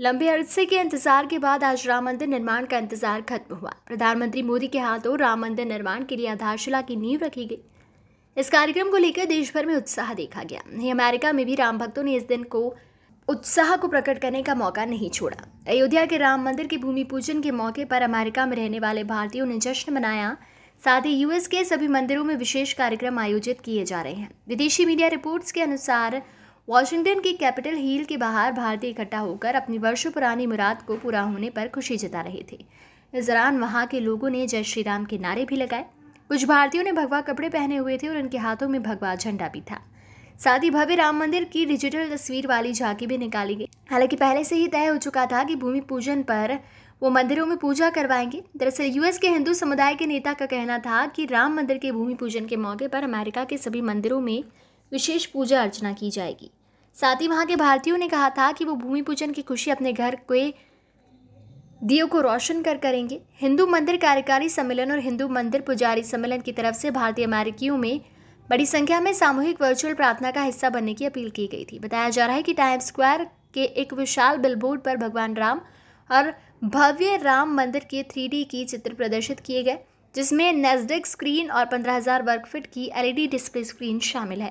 लंबे अरसे के इंतजार के बाद आज राम मंदिर निर्माण का इंतजार खत्म हुआ प्रधानमंत्री मोदी के हाथों राम मंदिर निर्माण के लिए आधारशिला की नींव रखी गई इस कार्यक्रम को लेकर देश भर में उत्साह देखा गया वहीं अमेरिका में भी राम भक्तों ने इस दिन को उत्साह को प्रकट करने का मौका नहीं छोड़ा अयोध्या के राम मंदिर के भूमि पूजन के मौके पर अमेरिका में रहने वाले भारतीयों ने जश्न मनाया साथ ही यूएस के सभी मंदिरों में विशेष कार्यक्रम आयोजित किए जा रहे हैं विदेशी मीडिया रिपोर्ट्स के अनुसार वॉशिंगटन की कैपिटल हील के बाहर भारतीय इकट्ठा होकर अपनी वर्षों पुरानी मुराद को पूरा होने पर खुशी जता रहे थे इस दौरान वहाँ के लोगों ने जय श्री राम के नारे भी लगाए कुछ भारतीयों ने भगवा कपड़े पहने हुए थे और उनके हाथों में भगवा झंडा भी था साथ ही भव्य राम मंदिर की डिजिटल तस्वीर वाली झांकी भी निकाली गई हालांकि पहले से ही तय हो चुका था कि भूमि पूजन पर वो मंदिरों में पूजा करवाएंगे दरअसल यूएस के हिंदू समुदाय के नेता का कहना था कि राम मंदिर के भूमि पूजन के मौके पर अमेरिका के सभी मंदिरों में विशेष पूजा अर्चना की जाएगी साथ ही वहाँ के भारतीयों ने कहा था कि वो भूमि पूजन की खुशी अपने घर के दियो को रोशन कर करेंगे हिंदू मंदिर कार्यकारी सम्मेलन और हिंदू मंदिर पुजारी सम्मेलन की तरफ से भारतीय अमेरिकियों में बड़ी संख्या में सामूहिक वर्चुअल प्रार्थना का हिस्सा बनने की अपील की गई थी बताया जा रहा है कि टाइम स्क्वायर के एक विशाल बिलबोर्ड पर भगवान राम और भव्य राम मंदिर के थ्री की चित्र प्रदर्शित किए गए जिसमें नेस्डिक स्क्रीन और पंद्रह वर्क फिट की एलईडी डिस्प्ले स्क्रीन शामिल है